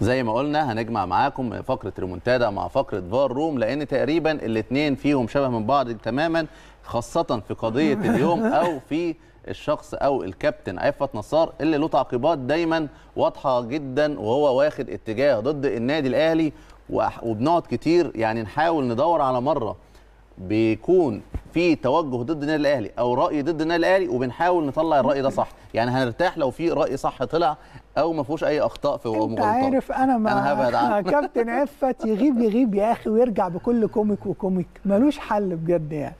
زي ما قلنا هنجمع معاكم فقره ريمونتادا مع فقره فار روم لان تقريبا الاثنين فيهم شبه من بعض تماما خاصه في قضيه اليوم او في الشخص او الكابتن عفت نصار اللي له تعقيبات دايما واضحه جدا وهو واخد اتجاه ضد النادي الاهلي وبنقعد كتير يعني نحاول ندور على مره بيكون في توجه ضد النادي الاهلي او راي ضد النادي الاهلي وبنحاول نطلع الراي ده صح يعني هنرتاح لو في راي صح طلع او ما فيهوش اي اخطاء في مغالطات انت عارف انا ما أنا كابتن عفت يغيب يغيب يا اخي ويرجع بكل كوميك وكوميك ملوش حل بجد يعني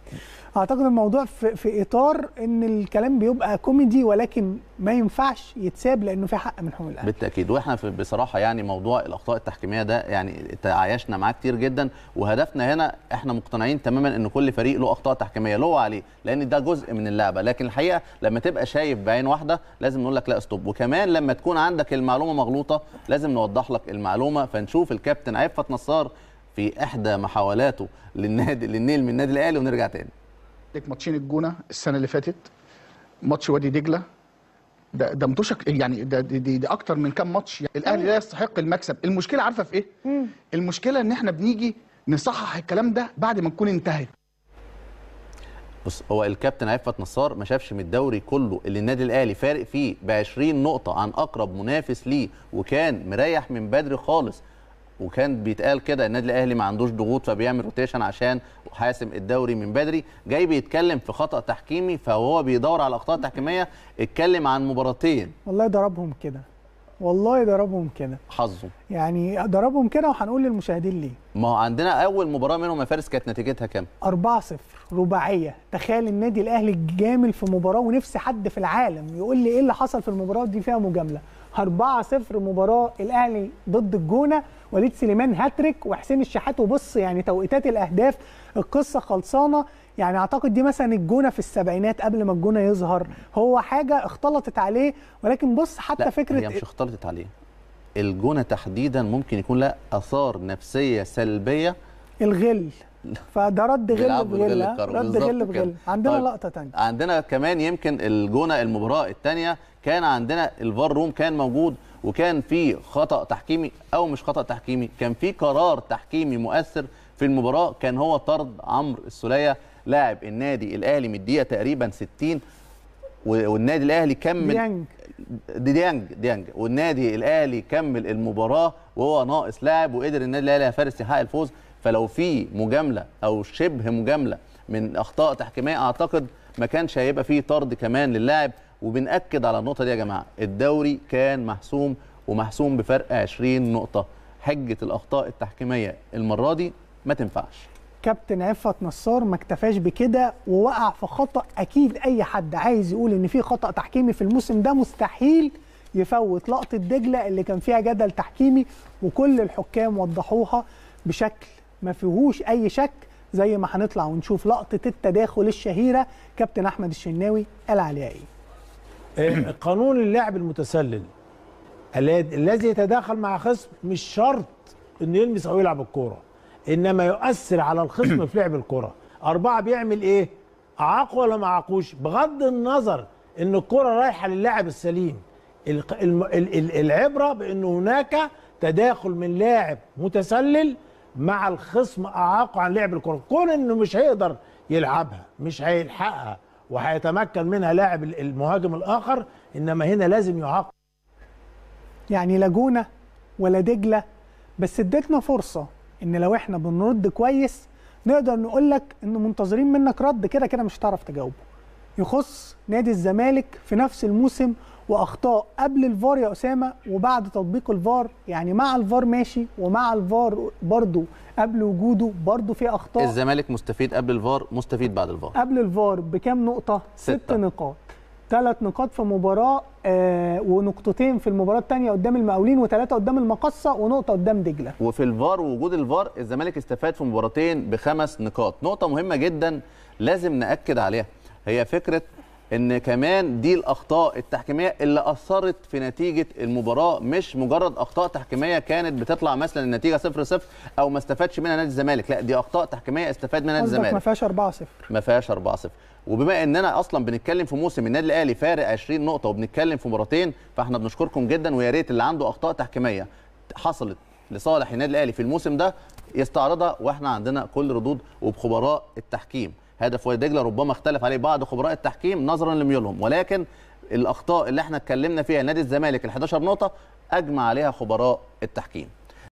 اعتقد الموضوع في, في اطار ان الكلام بيبقى كوميدي ولكن ما ينفعش يتساب لانه في حق من حقوق الاهلي بالتاكيد واحنا بصراحه يعني موضوع الاخطاء التحكيميه ده يعني تعايشنا معاه كتير جدا وهدفنا هنا احنا مقتنعين تماما ان كل فريق له اخطاء تحكيميه له عليه لان ده جزء من اللعبه لكن الحقيقه لما تبقى شايف بعين واحده لازم نقول لك لا استوب وكمان لما تكون عندك المعلومه مغلوطه لازم نوضح لك المعلومه فنشوف الكابتن عفت نصار في احدى محاولاته للنادي للنيل من النادي الاهلي ونرجع تاني لك ماتشين الجونه السنه اللي فاتت ماتش وادي دجله ده ده متوشك يعني ده دي, دي, دي اكتر من كام ماتش يعني الاهلي أيوة. لا يستحق المكسب المشكله عارفه في ايه مم. المشكله ان احنا بنيجي نصحح الكلام ده بعد ما نكون انتهت بص هو الكابتن عفت نصار ما شافش من الدوري كله اللي النادي الاهلي فارق فيه ب 20 نقطه عن اقرب منافس ليه وكان مريح من بدري خالص وكان بيتقال كده النادي الاهلي ما عندوش ضغوط فبيعمل روتيشن عشان حاسم الدوري من بدري جاي بيتكلم في خطا تحكيمي فهو بيدور على اخطاء تحكيميه اتكلم عن مباراتين والله ضربهم كده والله ضربهم كده حظه يعني ضربهم كده وهنقول للمشاهدين ليه ما هو عندنا اول مباراه منهم يا فارس كانت نتيجتها كام 4-0 رباعيه تخيل النادي الاهلي جامل في مباراه ونفسي حد في العالم يقول لي ايه اللي حصل في المباراه دي فيها مجامله 4-0 مباراه الاهلي ضد الجونه وليد سليمان هاتريك وحسين الشحات وبص يعني توقيتات الاهداف القصه خلصانه يعني اعتقد دي مثلا الجونه في السبعينات قبل ما الجونه يظهر هو حاجه اختلطت عليه ولكن بص حتى لا فكره هي مش اختلطت عليه الجونه تحديدا ممكن يكون لها اثار نفسيه سلبيه الغل فده رد غل بغل آه؟ رد غل بغل عندنا طيب. لقطه ثانيه عندنا كمان يمكن الجونه المباراه الثانيه كان عندنا الفار روم كان موجود وكان في خطا تحكيمي او مش خطا تحكيمي كان في قرار تحكيمي مؤثر في المباراه كان هو طرد عمرو السوليه لاعب النادي الاهلي من الدقيقه تقريبا 60 والنادي الاهلي كمل ديانج ديانج ديانج والنادي الاهلي كمل المباراه وهو ناقص لاعب وقدر النادي الاهلي يا فارس يحقق الفوز فلو في مجامله او شبه مجامله من اخطاء تحكيميه اعتقد ما كانش هيبقى فيه طرد كمان للاعب وبنأكد على النقطة دي يا جماعة الدوري كان محسوم ومحسوم بفرق 20 نقطة حجة الأخطاء التحكيمية المرة دي ما تنفعش كابتن عفت نصار ما اكتفاش بكده ووقع في خطأ أكيد أي حد عايز يقول إن في خطأ تحكيمي في الموسم ده مستحيل يفوت لقطة دجلة اللي كان فيها جدل تحكيمي وكل الحكام وضحوها بشكل ما فيهوش أي شك زي ما هنطلع ونشوف لقطة التداخل الشهيرة كابتن أحمد الشناوي قال عليها إيه إيه، قانون اللعب المتسلل الذي يتداخل مع خصم مش شرط انه يلمس او يلعب الكوره انما يؤثر على الخصم في لعب الكوره اربعه بيعمل ايه اعاقه ولا ما اعاقوش بغض النظر ان الكوره رايحه للاعب السليم العبره بان هناك تداخل من لاعب متسلل مع الخصم اعاقه عن لعب الكره كون انه مش هيقدر يلعبها مش هيلحقها وهيتمكن منها لاعب المهاجم الاخر انما هنا لازم يعاقب يعني لا ولا دجله بس اديتنا فرصه ان لو احنا بنرد كويس نقدر نقول لك ان منتظرين منك رد كده كده مش هتعرف تجاوبه يخص نادي الزمالك في نفس الموسم واخطاء قبل الفار يا اسامه وبعد تطبيق الفار يعني مع الفار ماشي ومع الفار برضه قبل وجوده برضه في اخطاء الزمالك مستفيد قبل الفار مستفيد بعد الفار قبل الفار بكام نقطه ست, ست نقاط ثلاث نقاط في مباراه آه ونقطتين في المباراه الثانيه قدام المقاولين وثلاثه قدام المقصه ونقطه قدام دجله وفي الفار ووجود الفار الزمالك استفاد في مباراتين بخمس نقاط نقطه مهمه جدا لازم ناكد عليها هي فكره ان كمان دي الاخطاء التحكيميه اللي اثرت في نتيجه المباراه مش مجرد اخطاء تحكيميه كانت بتطلع مثلا النتيجه 0 0 او ما استفادش منها نادي الزمالك لا دي اخطاء تحكيميه استفاد منها نادي الزمالك ما فيهاش 4 0 ما فيهاش 4 0 وبما اننا اصلا بنتكلم في موسم النادي الاهلي فارق 20 نقطه وبنتكلم في مباراتين فاحنا بنشكركم جدا ويا ريت اللي عنده اخطاء تحكيميه حصلت لصالح النادي الاهلي في الموسم ده يستعرضها واحنا عندنا كل ردود وبخبراء التحكيم هدف وادي دجله ربما اختلف عليه بعض خبراء التحكيم نظرا لميولهم ولكن الاخطاء اللي احنا اتكلمنا فيها نادي الزمالك ال 11 نقطه اجمع عليها خبراء التحكيم